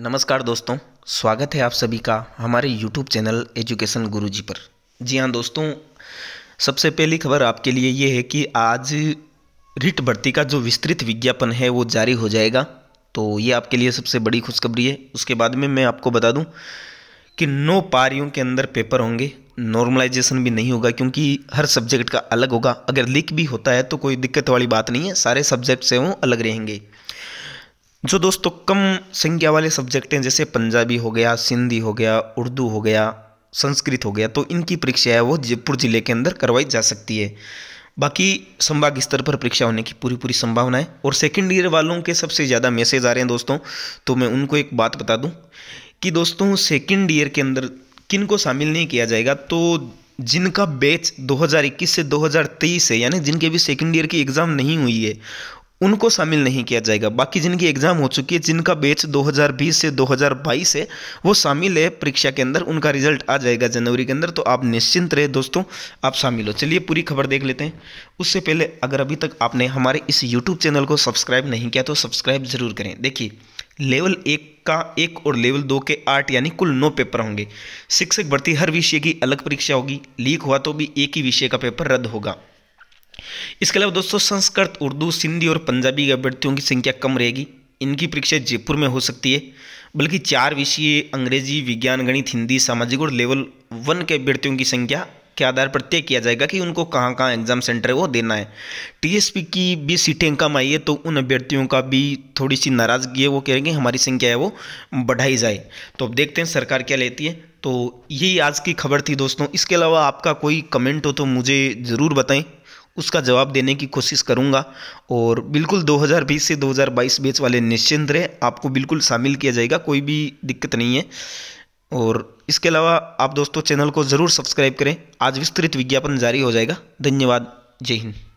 नमस्कार दोस्तों स्वागत है आप सभी का हमारे YouTube चैनल एजुकेशन गुरुजी पर जी हाँ दोस्तों सबसे पहली खबर आपके लिए ये है कि आज रिट भर्ती का जो विस्तृत विज्ञापन है वो जारी हो जाएगा तो ये आपके लिए सबसे बड़ी खुशखबरी है उसके बाद में मैं आपको बता दूं कि नौ पारियों के अंदर पेपर होंगे नॉर्मलाइजेशन भी नहीं होगा क्योंकि हर सब्जेक्ट का अलग होगा अगर लीक भी होता है तो कोई दिक्कत वाली बात नहीं है सारे सब्जेक्ट से वो अलग रहेंगे जो दोस्तों तो कम संख्या वाले सब्जेक्ट हैं जैसे पंजाबी हो गया सिंधी हो गया उर्दू हो गया संस्कृत हो गया तो इनकी परीक्षा है वो जयपुर ज़िले के अंदर करवाई जा सकती है बाकी संभाग स्तर पर परीक्षा होने की पूरी पूरी संभावना है और सेकेंड ईयर वालों के सबसे ज़्यादा मैसेज आ रहे हैं दोस्तों तो मैं उनको एक बात बता दूँ कि दोस्तों सेकेंड ईयर के अंदर किन को शामिल नहीं किया जाएगा तो जिनका बैच 2021 से 2023 है यानी जिनके भी सेकेंड ईयर की एग्ज़ाम नहीं हुई है उनको शामिल नहीं किया जाएगा बाकी जिनकी एग्ज़ाम हो चुकी है जिनका बैच 2020 से 2022 है वो शामिल है परीक्षा के अंदर उनका रिजल्ट आ जाएगा जनवरी के अंदर तो आप निश्चिंत रहे दोस्तों आप शामिल हो चलिए पूरी खबर देख लेते हैं उससे पहले अगर अभी तक आपने हमारे इस यूट्यूब चैनल को सब्सक्राइब नहीं किया तो सब्सक्राइब ज़रूर करें देखिए लेवल एक का एक और लेवल दो के आठ यानी कुल नौ पेपर होंगे शिक्षक भर्ती हर विषय की अलग परीक्षा होगी लीक हुआ तो भी एक ही विषय का पेपर रद्द होगा इसके अलावा दोस्तों संस्कृत उर्दू सिंधी और पंजाबी के अभ्यर्थियों की संख्या कम रहेगी इनकी परीक्षा जयपुर में हो सकती है बल्कि चार विषय अंग्रेजी विज्ञान गणित हिंदी सामाजिक और लेवल वन के अभ्यर्थियों की संख्या के आधार पर तय किया जाएगा कि उनको कहाँ कहाँ एग्जाम सेंटर है वो देना है टीएसपी की भी सीटें कम आई है तो उन अभ्यर्थियों का भी थोड़ी सी नाराज़गी है वो कह रहे हैं हमारी संख्या है वो बढ़ाई जाए तो अब देखते हैं सरकार क्या लेती है तो यही आज की खबर थी दोस्तों इसके अलावा आपका कोई कमेंट हो तो मुझे ज़रूर बताएं उसका जवाब देने की कोशिश करूँगा और बिल्कुल 2020 से 2022 बैच वाले निश्चिंत रहे आपको बिल्कुल शामिल किया जाएगा कोई भी दिक्कत नहीं है और इसके अलावा आप दोस्तों चैनल को ज़रूर सब्सक्राइब करें आज विस्तृत विज्ञापन जारी हो जाएगा धन्यवाद जय हिंद